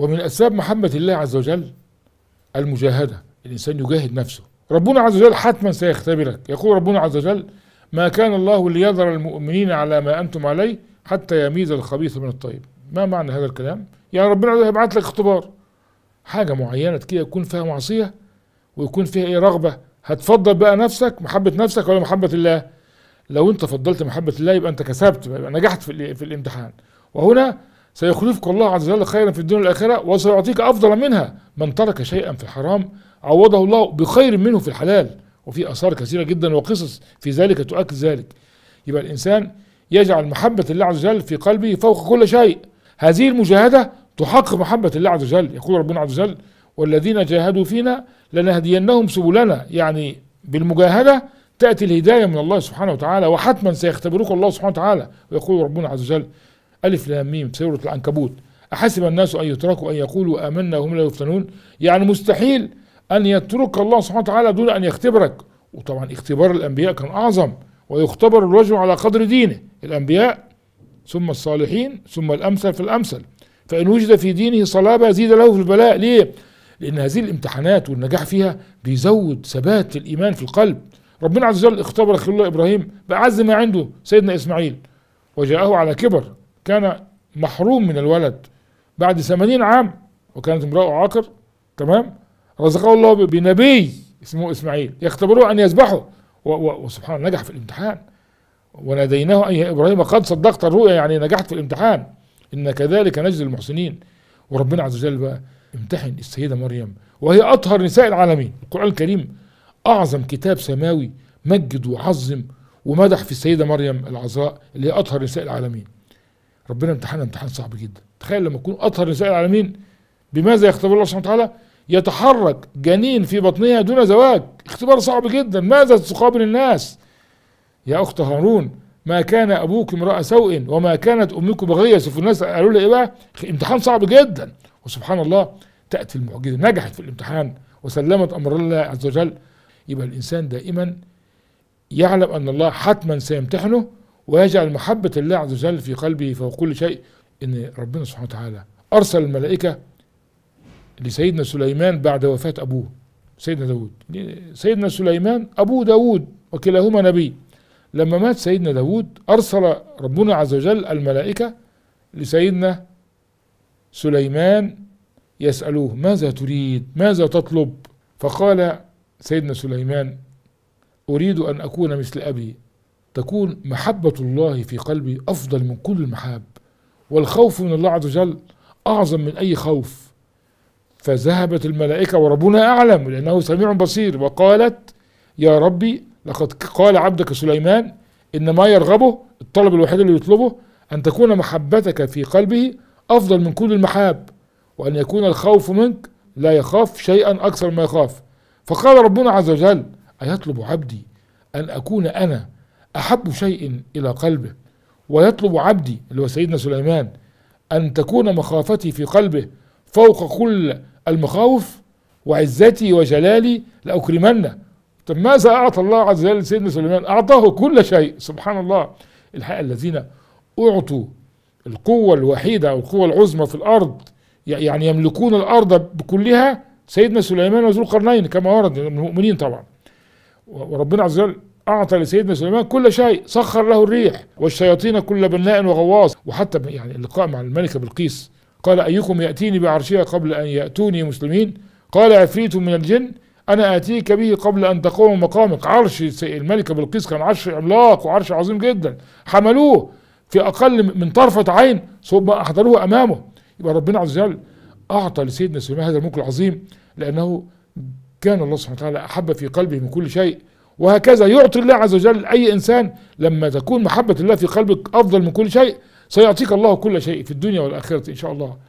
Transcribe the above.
ومن أسباب محبة الله عز وجل المجاهدة الإنسان يجاهد نفسه ربنا عز وجل حتما سيختبرك يقول ربنا عز وجل ما كان الله ليذر المؤمنين على ما أنتم عليه حتى يميز الخبيث من الطيب ما معنى هذا الكلام يعني ربنا عز وجل هيبعت لك اختبار حاجة معينة كده يكون فيها معصية ويكون فيها ايه رغبة هتفضل بقى نفسك محبة نفسك ولا محبة الله لو انت فضلت محبة الله يبقى انت كسبت يبقى نجحت في, في الامتحان وهنا سيخلفك الله عز وجل خيرا في الدنيا والآخرة وسيعطيك أفضل منها من ترك شيئا في الحرام عوضه الله بخير منه في الحلال وفي آثار كثيرة جدا وقصص في ذلك تؤكد ذلك يبقى الإنسان يجعل محبة الله عز وجل في قلبه فوق كل شيء هذه المجاهدة تحقق محبة الله عز وجل يقول ربنا عز وجل والذين جاهدوا فينا لنهدينهم سبلنا يعني بالمجاهدة تأتي الهداية من الله سبحانه وتعالى وحتما سيختبرك الله سبحانه وتعالى ويقول ربنا عز وجل ألف لام ميم سورة العنكبوت أحسب الناس أن يتركوا أن يقولوا آمنا وهم لا يفتنون يعني مستحيل أن يترك الله سبحانه وتعالى دون أن يختبرك وطبعا اختبار الأنبياء كان أعظم ويختبر الرجل على قدر دينه الأنبياء ثم الصالحين ثم الأمثل في الأمثل فإن وجد في دينه صلابة زيد له في البلاء ليه؟ لأن هذه الامتحانات والنجاح فيها بيزود ثبات الإيمان في القلب ربنا عز وجل اختبر خلال إبراهيم بأعز ما عنده سيدنا إسماعيل وجاءه على كبر كان محروم من الولد بعد ثمانين عام وكانت امرأة عاقر تمام رزقه الله بنبي اسمه إسماعيل يختبروه أن يذبحه وسبحان الله نجح في الامتحان وناديناه أن يا إبراهيم قد صدقت الرؤيا يعني نجحت في الامتحان إن كذلك نجزي المحسنين وربنا عز وجل بقى امتحن السيدة مريم وهي أطهر نساء العالمين القرآن الكريم أعظم كتاب سماوي مجد وعظم ومدح في السيدة مريم العذراء اللي هي أطهر نساء العالمين ربنا امتحاننا امتحان صعب جدا تخيل لما يكون اطهر نساء العالمين بماذا يختبر الله سبحانه وتعالى يتحرك جنين في بطنها دون زواج اختبار صعب جدا ماذا تقابل الناس يا اخت هارون ما كان ابوك امرأ سوء وما كانت امك بغية شوف الناس قالوا لي ايه بقى امتحان صعب جدا وسبحان الله تاتي المعجزه نجحت في الامتحان وسلمت امر الله عز وجل يبقى الانسان دائما يعلم ان الله حتما سيمتحنه ويجعل محبة الله عز وجل في قلبه فوق كل شيء إن ربنا سبحانه وتعالى أرسل الملائكة لسيدنا سليمان بعد وفاة أبوه سيدنا داود سيدنا سليمان أبو داود وكلاهما نبي لما مات سيدنا داود أرسل ربنا عز وجل الملائكة لسيدنا سليمان يسألوه ماذا تريد ماذا تطلب فقال سيدنا سليمان أريد أن أكون مثل أبي تكون محبة الله في قلبي أفضل من كل المحاب والخوف من الله عز وجل أعظم من أي خوف فذهبت الملائكة وربنا أعلم لأنه سميع بصير وقالت يا ربي لقد قال عبدك سليمان إن ما يرغبه الطلب الوحيد اللي يطلبه أن تكون محبتك في قلبه أفضل من كل المحاب وأن يكون الخوف منك لا يخاف شيئا أكثر ما يخاف فقال ربنا عز وجل أيطلب عبدي أن أكون أنا أحب شيء إلى قلبه ويطلب عبدي اللي هو سيدنا سليمان أن تكون مخافتي في قلبه فوق كل المخاوف وعزتي وجلالي لأكرمنه طب ماذا أعطى الله عز وجل سيدنا سليمان أعطاه كل شيء سبحان الله الحقيقة الذين أعطوا القوة الوحيدة أو القوة العظمى في الأرض يعني يملكون الأرض بكلها سيدنا سليمان وذو القرنين كما ورد من المؤمنين طبعا وربنا عز وجل أعطى لسيدنا سليمان كل شيء سخر له الريح والشياطين كل بناء وغواص وحتى يعني اللقاء مع الملكة بلقيس قال أيكم يأتيني بعرشها قبل أن يأتوني مسلمين قال عفريت من الجن أنا آتيك به قبل أن تقوم مقامك عرش الملكة بلقيس كان عرش عملاق وعرش عظيم جدا حملوه في أقل من طرفة عين ثم أحضروه أمامه يبقى ربنا عز وجل أعطى لسيدنا سليمان هذا الملك العظيم لأنه كان الله سبحانه وتعالى أحب في قلبه من كل شيء وهكذا يعطي الله عز وجل أي إنسان لما تكون محبة الله في قلبك أفضل من كل شيء سيعطيك الله كل شيء في الدنيا والآخرة إن شاء الله